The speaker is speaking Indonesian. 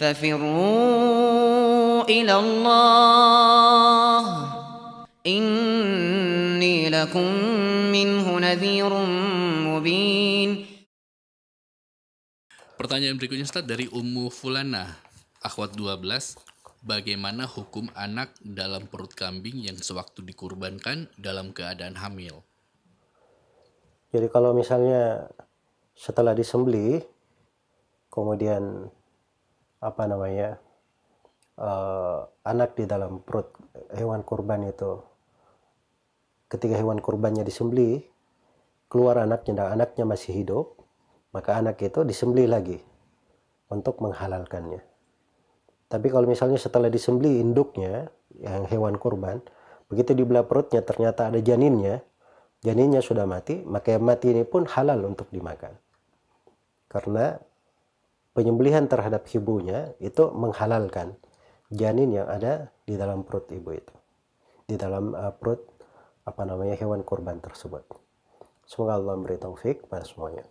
ففروا إلى الله إني لكم منه نذير مبين Pertanyaan berikutnya Ustaz dari Ummu Fulana, akhwat 12. Bagaimana hukum anak dalam perut kambing yang sewaktu dikurbankan dalam keadaan hamil? Jadi kalau misalnya setelah disembelih kemudian apa namanya uh, anak di dalam perut hewan kurban itu ketika hewan kurbannya disembelih keluar anaknya dan anaknya masih hidup maka anak itu disembelih lagi untuk menghalalkannya tapi kalau misalnya setelah disembelih induknya yang hewan kurban begitu di belah perutnya ternyata ada janinnya janinnya sudah mati maka yang mati ini pun halal untuk dimakan karena penyembelihan terhadap ibunya itu menghalalkan janin yang ada di dalam perut ibu itu di dalam uh, perut apa namanya hewan kurban tersebut semoga Allah memberi taufik pada semuanya